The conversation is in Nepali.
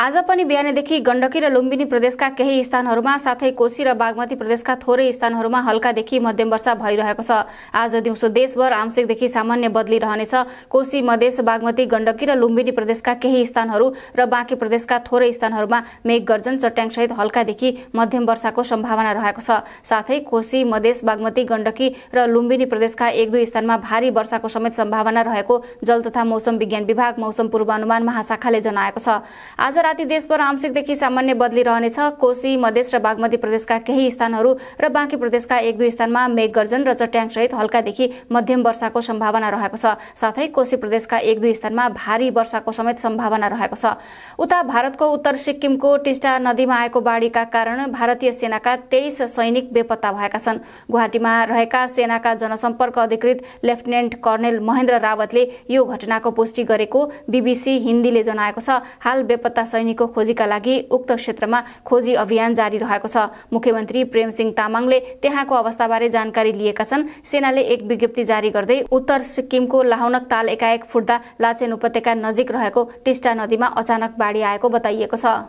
आज पनि बिहानदेखि गण्डकी र लुम्बिनी प्रदेशका केही स्थानहरूमा साथै कोशी र बागमती प्रदेशका थोरै स्थानहरूमा हल्कादेखि मध्यम वर्षा भइरहेको छ आज दिउँसो देशभर आंशिकदेखि सामान्य बदली रहनेछ कोशी मधेस बागमती गण्डकी र लुम्बिनी प्रदेशका केही स्थानहरू र बाँकी प्रदेशका थोरै स्थानहरूमा मेघगर्जन चट्याङसहित हल्कादेखि मध्यम वर्षाको सम्भावना रहेको छ साथै कोशी मधेस बागमती गण्डकी र लुम्बिनी प्रदेशका एक दुई स्थानमा भारी वर्षाको समेत सम्भावना रहेको जल तथा मौसम विज्ञान विभाग मौसम पूर्वानुमान महाशाखाले जनाएको छ आज राति देशभर आंशिकदेखि सामान्य बदली रहनेछ कोशी मधेस र बागमती प्रदेशका केही स्थानहरू र बाँकी प्रदेशका एक दुई स्थानमा मेघगर्जन र चट्याङसहित हल्कादेखि मध्यम वर्षाको सम्भावना रहेको छ साथै कोशी प्रदेशका एक दुई स्थानमा भारी वर्षाको समेत सम्भावना रहेको छ उता भारतको उत्तर सिक्किमको टिस्टा नदीमा आएको बाढीका कारण भारतीय सेनाका तेइस सैनिक बेपत्ता भएका छन् गुवाहाटीमा रहेका सेनाका जनसम्पर्क अधिकृत लेफ्टिनेन्ट कर्णेल महेन्द्र रावतले यो घटनाको पुष्टि गरेको बीबीसी हिन्दीले जनाएको छ हाल बेपत्ता सैनिकको खोजीका लागि उक्त क्षेत्रमा खोजी अभियान जारी रहेको छ मुख्यमन्त्री प्रेमसिंह तामाङले त्यहाँको अवस्थाबारे जानकारी लिएका छन् सेनाले एक विज्ञप्ति जारी गर्दै उत्तर सिक्किमको लाहौनक ताल एकाएक फुट्दा लाचेन उपत्यका नजिक रहेको टिस्टा नदीमा अचानक बाढी आएको बताइएको छ